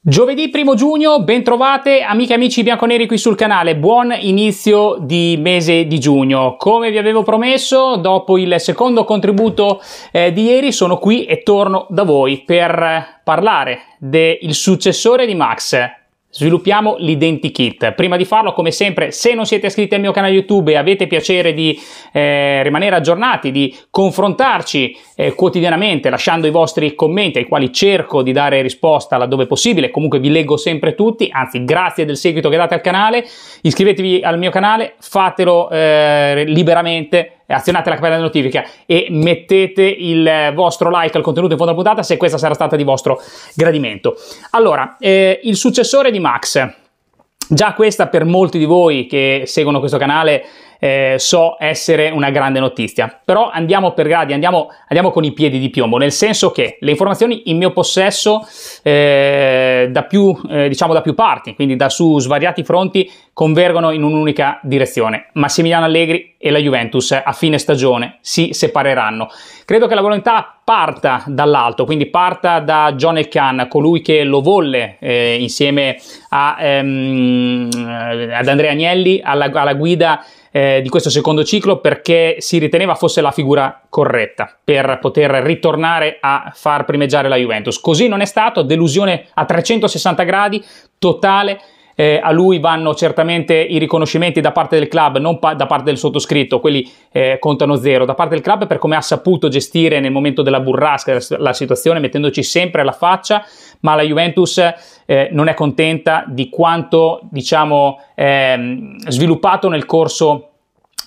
Giovedì 1 giugno, bentrovate amiche e amici bianconeri qui sul canale, buon inizio di mese di giugno. Come vi avevo promesso, dopo il secondo contributo eh, di ieri sono qui e torno da voi per parlare del successore di Max, Sviluppiamo l'identikit. Prima di farlo, come sempre, se non siete iscritti al mio canale YouTube e avete piacere di eh, rimanere aggiornati, di confrontarci eh, quotidianamente lasciando i vostri commenti ai quali cerco di dare risposta laddove possibile, comunque vi leggo sempre tutti, anzi grazie del seguito che date al canale, iscrivetevi al mio canale, fatelo eh, liberamente eh, azionate la campanella delle notifiche e mettete il eh, vostro like al contenuto in fondo alla puntata se questa sarà stata di vostro gradimento. Allora, eh, il successore di Max. Già questa per molti di voi che seguono questo canale eh, so essere una grande notizia. Però andiamo per gradi, andiamo, andiamo, con i piedi di piombo, nel senso che le informazioni in mio possesso eh, da, più, eh, diciamo da più parti, quindi da su svariati fronti, convergono in un'unica direzione. Massimiliano Allegri e la Juventus a fine stagione si separeranno. Credo che la volontà parta dall'alto, quindi parta da John Elkann, colui che lo volle eh, insieme a, ehm, ad Andrea Agnelli alla, alla guida eh, di questo secondo ciclo perché si riteneva fosse la figura corretta per poter ritornare a far primeggiare la Juventus. Così non è stato, delusione a 360 gradi, totale eh, a lui vanno certamente i riconoscimenti da parte del club, non pa- da parte del sottoscritto, quelli eh, contano zero, da parte del club per come ha saputo gestire nel momento della burrasca la, situazione, mettendoci sempre alla faccia, ma la Juventus eh, non è contenta di quanto diciamo ehm, sviluppato nel corso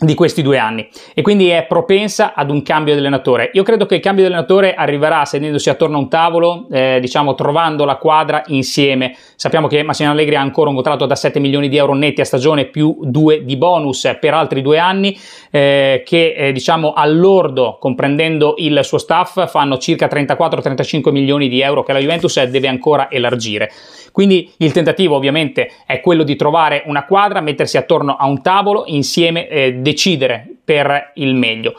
di questi due anni e quindi è propensa ad un cambio di allenatore. Io credo che il cambio di allenatore arriverà sedendosi attorno a un tavolo, eh, diciamo trovando la quadra insieme. Sappiamo che Massimo Allegri ha ancora un contratto da 7 milioni di euro netti a stagione più 2 di bonus per altri due anni eh, che eh, diciamo all'ordo, comprendendo il suo staff, fanno circa 34-35 milioni di euro che la Juventus deve ancora elargire. Quindi il tentativo ovviamente è quello di trovare una quadra, mettersi attorno a un tavolo insieme eh, decidere per il meglio.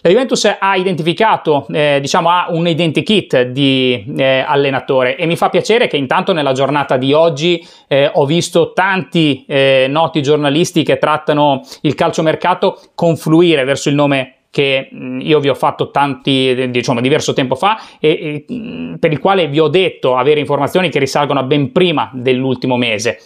La Juventus ha identificato, eh, diciamo, ha un identikit di eh, allenatore e mi fa piacere che intanto nella giornata di oggi eh, ho visto tanti eh, noti giornalisti che trattano il calciomercato confluire verso il nome che mm, io vi ho fatto tanti, eh, diciamo, diverso tempo fa e, e mm, per il quale vi ho detto avere informazioni che risalgono a ben prima dell'ultimo mese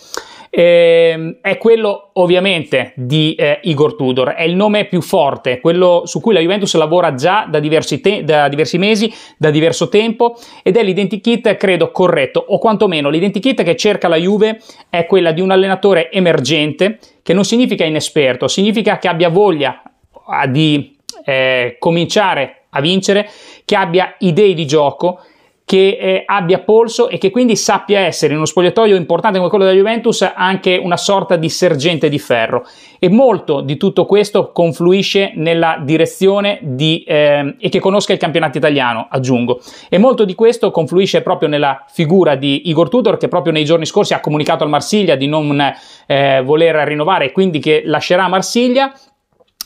eh, è quello ovviamente di eh, Igor Tudor, è il nome più forte, quello su cui la Juventus lavora già da diversi, te- da diversi mesi, da diverso tempo ed è l'identikit credo corretto o quantomeno l'identikit che cerca la Juve è quella di un allenatore emergente che non significa inesperto, significa che abbia voglia ah, di eh, cominciare a vincere, che abbia idee di gioco, che eh, abbia polso e che quindi sappia essere in uno spogliatoio importante come quello della Juventus anche una sorta di sergente di ferro. E molto di tutto questo confluisce nella direzione di, eh, e che conosca il campionato italiano, aggiungo. E molto di questo confluisce proprio nella figura di Igor Tudor che proprio nei giorni scorsi ha comunicato al Marsiglia di non eh, voler rinnovare e quindi che lascerà Marsiglia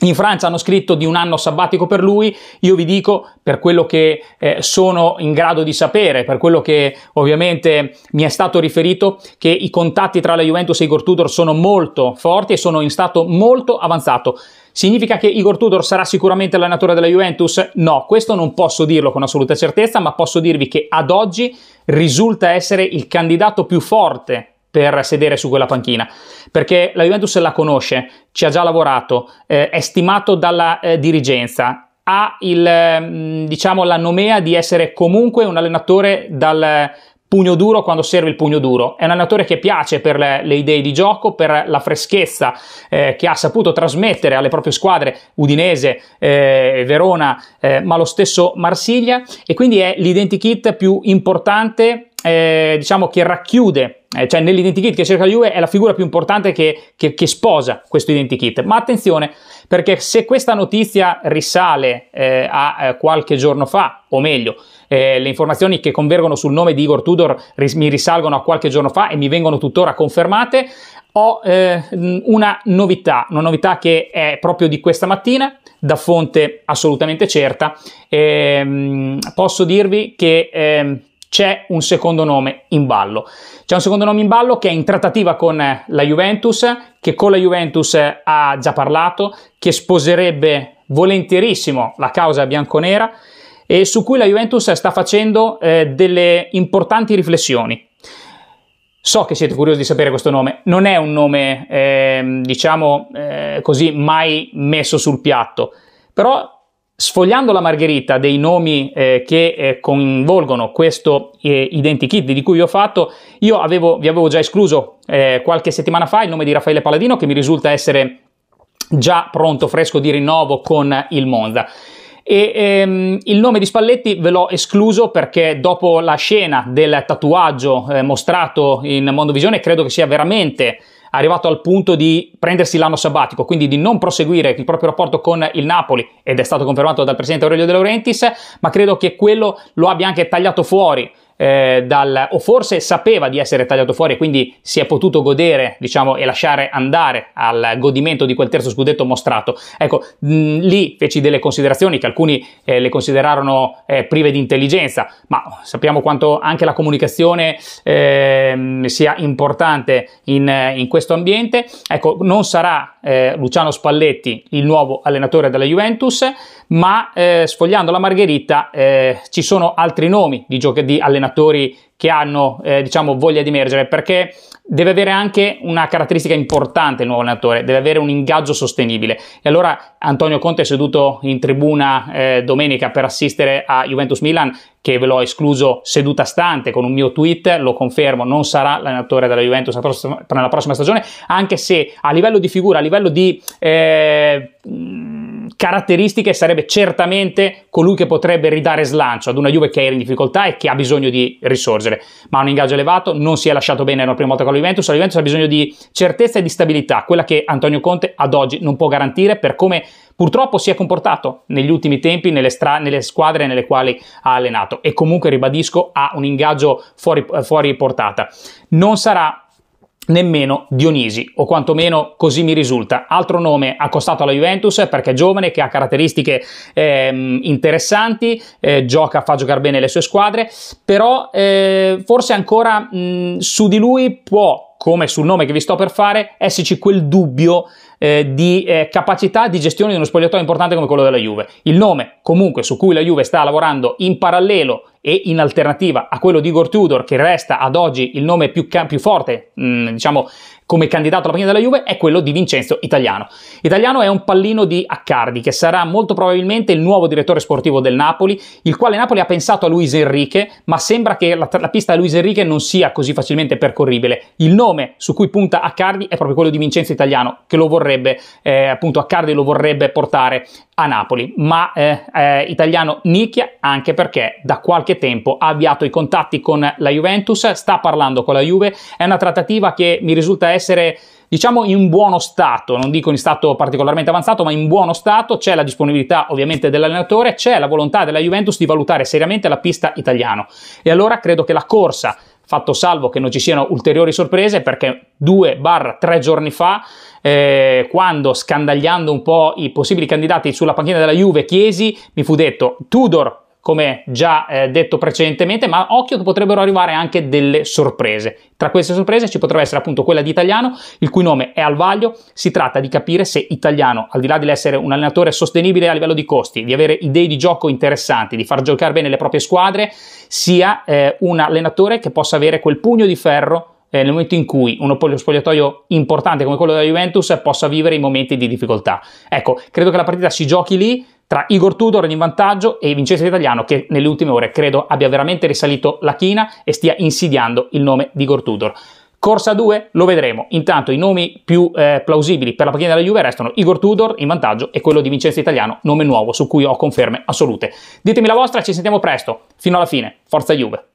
in Francia hanno scritto di un anno sabbatico per lui, io vi dico per quello che eh, sono in grado di sapere, per quello che ovviamente mi è stato riferito, che i contatti tra la Juventus e Igor Tudor sono molto forti e sono in stato molto avanzato. Significa che Igor Tudor sarà sicuramente l'allenatore della Juventus? No, questo non posso dirlo con assoluta certezza, ma posso dirvi che ad oggi risulta essere il candidato più forte per sedere su quella panchina, perché la Juventus la conosce, ci ha già lavorato, eh, è stimato dalla eh, dirigenza, ha il, mm, diciamo, la nomea di essere comunque un allenatore dal eh, pugno duro quando serve il pugno duro. È un allenatore che piace per le, le idee di gioco, per la freschezza eh, che ha saputo trasmettere alle proprie squadre Udinese, eh, Verona, eh, ma lo stesso Marsiglia e quindi è l'identikit più importante eh, diciamo che racchiude, eh, cioè nell'identikit che cerca la Juve è la figura più importante che, che, che sposa questo identikit. Ma attenzione, perché se questa notizia risale eh, a eh, qualche giorno fa, o meglio, eh, le informazioni che convergono sul nome di Igor Tudor ris- mi risalgono a qualche giorno fa e mi vengono tuttora confermate, ho eh, una novità, una novità che è proprio di questa mattina, da fonte assolutamente certa. Ehm, posso dirvi che ehm, c'è un secondo nome in ballo. C'è un secondo nome in ballo che è in trattativa con eh, la Juventus, che con la Juventus eh, ha già parlato, che sposerebbe volentierissimo la causa bianconera e su cui la Juventus sta facendo eh, delle importanti riflessioni. So che siete curiosi di sapere questo nome, non è un nome, eh, diciamo, eh, così mai messo sul piatto, però Sfogliando la margherita dei nomi eh, che eh, coinvolgono questo eh, identikit di cui vi ho fatto, io avevo, vi avevo già escluso eh, qualche settimana fa il nome di Raffaele Paladino che mi risulta essere già pronto, fresco di rinnovo con il Monza. E, ehm, il nome di Spalletti ve l'ho escluso perché dopo la scena del tatuaggio eh, mostrato in Mondovisione credo che sia veramente arrivato al punto di prendersi l'anno sabbatico, quindi di non proseguire il proprio rapporto con il Napoli, ed è stato confermato dal presidente Aurelio De Laurentiis, ma credo che quello lo abbia anche tagliato fuori eh, dal, o forse sapeva di essere tagliato fuori e quindi si è potuto godere, diciamo, e lasciare andare al godimento di quel terzo scudetto mostrato. Ecco, mh, lì feci delle considerazioni che alcuni eh, le considerarono eh, prive di intelligenza, ma sappiamo quanto anche la comunicazione ehm, sia importante in, in, questo ambiente. Ecco, non sarà eh, Luciano Spalletti il nuovo allenatore della Juventus ma eh, sfogliando la margherita eh, ci sono altri nomi di, gioca- di allenatori che hanno eh, diciamo voglia di emergere perché deve avere anche una caratteristica importante il nuovo allenatore, deve avere un ingaggio sostenibile. E allora Antonio Conte è seduto in tribuna eh, domenica per assistere a Juventus Milan, che ve l'ho escluso seduta stante con un mio tweet, lo confermo, non sarà l'allenatore della Juventus nella prossima, prossima stagione, anche se a livello di figura, a livello di... Eh, caratteristiche sarebbe certamente colui che potrebbe ridare slancio ad una Juve che era in difficoltà e che ha bisogno di risorgere, ma ha un ingaggio elevato, non si è lasciato bene la prima volta con la Juventus, la Juventus ha bisogno di certezza e di stabilità, quella che Antonio Conte ad oggi non può garantire per come purtroppo si è comportato negli ultimi tempi nelle, stra- nelle squadre nelle quali ha allenato e comunque ribadisco ha un ingaggio fuori, fuori portata. Non sarà nemmeno Dionisi, o quantomeno così mi risulta. Altro nome accostato alla Juventus perché è giovane, che ha caratteristiche eh, interessanti, eh, gioca, fa giocare bene le sue squadre, però eh, forse ancora mh, su di lui può come sul nome che vi sto per fare, esserci quel dubbio eh, di eh, capacità di gestione di uno spogliatoio importante come quello della Juve. Il nome comunque su cui la Juve sta lavorando in parallelo e in alternativa a quello di Igor Tudor, che resta ad oggi il nome più, più forte, mm, diciamo, come candidato alla panchina della Juve, è quello di Vincenzo Italiano. Italiano è un pallino di Accardi, che sarà molto probabilmente il nuovo direttore sportivo del Napoli, il quale Napoli ha pensato a Luis Enrique, ma sembra che la, la pista di Luis Enrique non sia così facilmente percorribile. Il nome su cui punta Accardi è proprio quello di Vincenzo Italiano, che lo vorrebbe, eh, appunto Accardi lo vorrebbe portare a Napoli, ma eh, eh, italiano nicchia anche perché da qualche tempo ha avviato i contatti con la Juventus, sta parlando con la Juve, è una trattativa che mi risulta essere diciamo in buono stato, non dico in stato particolarmente avanzato, ma in buono stato c'è la disponibilità ovviamente dell'allenatore, c'è la volontà della Juventus di valutare seriamente la pista italiano. E allora credo che la corsa fatto salvo che non ci siano ulteriori sorprese, perché due barra tre giorni fa, eh, quando scandagliando un po' i possibili candidati sulla panchina della Juve chiesi, mi fu detto Tudor come già eh, detto precedentemente, ma occhio che potrebbero arrivare anche delle sorprese. Tra queste sorprese ci potrebbe essere appunto quella di Italiano, il cui nome è al vaglio. Si tratta di capire se Italiano, al di là di essere un allenatore sostenibile a livello di costi, di avere idee di gioco interessanti, di far giocare bene le proprie squadre, sia eh, un allenatore che possa avere quel pugno di ferro eh, nel momento in cui uno spogliatoio importante come quello della Juventus possa vivere i momenti di difficoltà. Ecco, credo che la partita si giochi lì, tra Igor Tudor in vantaggio e Vincenzo Italiano che nelle ultime ore credo abbia veramente risalito la china e stia insidiando il nome di Igor Tudor. Corsa 2 lo vedremo, intanto i nomi più eh, plausibili per la panchina della Juve restano Igor Tudor in vantaggio e quello di Vincenzo Italiano, nome nuovo su cui ho conferme assolute. Ditemi la vostra, ci sentiamo presto, fino alla fine, forza Juve!